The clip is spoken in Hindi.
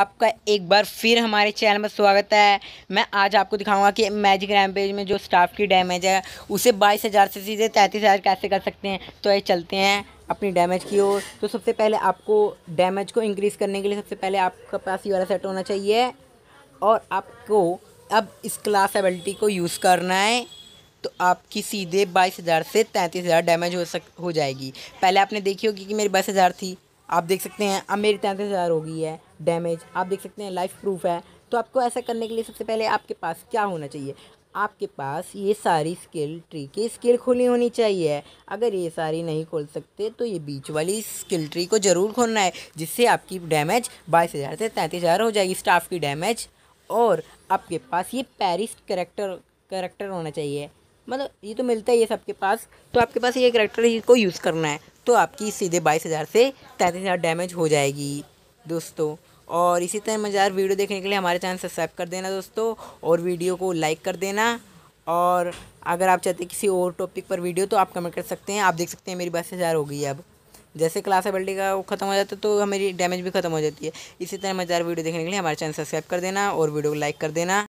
आपका एक बार फिर हमारे चैनल में स्वागत है मैं आज आपको दिखाऊंगा कि मैजिक रैमपेज में जो स्टाफ की डैमेज है उसे बाईस हज़ार से सीधे तैंतीस हज़ार कैसे कर सकते हैं तो ये चलते हैं अपनी डैमेज की ओर तो सबसे पहले आपको डैमेज को इंक्रीज़ करने के लिए सबसे पहले आपका पास ये वाला सेट होना चाहिए और आपको अब इस क्लास एबिलिटी को यूज़ करना है तो आपकी सीधे बाईस हज़ार से तैंतीस हज़ार डैमेज हो सक हो जाएगी पहले आपने देखी होगी कि मेरी बाईस हज़ार थी आप देख सकते हैं अब मेरी तैंतीस हज़ार हो गई है डैमेज आप देख सकते हैं लाइफ प्रूफ है तो आपको ऐसा करने के लिए सबसे पहले आपके पास क्या होना चाहिए आपके पास ये सारी स्किल ट्री की स्किल खोली होनी चाहिए अगर ये सारी नहीं खोल सकते तो ये बीच वाली स्किल ट्री को ज़रूर खोलना है जिससे आपकी डैमेज बाईस हज़ार से तैंतीस हज़ार हो जाएगी स्टाफ की डैमेज और आपके पास ये पेरिस करेक्टर करेक्टर होना चाहिए मतलब ये तो मिलता ही है सबके पास तो आपके पास ये करेक्टर को यूज़ करना है तो आपकी सीधे बाईस हज़ार से तैंतीस हज़ार डैमेज हो जाएगी दोस्तों और इसी तरह मजार वीडियो देखने के लिए हमारे चैनल सब्सक्राइब कर देना दोस्तों और वीडियो को लाइक कर देना और अगर आप चाहते किसी और टॉपिक पर वीडियो तो आप कमेंट कर सकते हैं आप देख सकते हैं मेरी से हज़ार हो गई है अब जैसे क्लास एबिलिटी का वो खत्म हो जाता है तो हमारी डैमेज भी खत्म हो जाती है इसी तरह मजार वीडियो देखने के लिए हमारे चैनल सब्सक्राइब कर देना और वीडियो को लाइक कर देना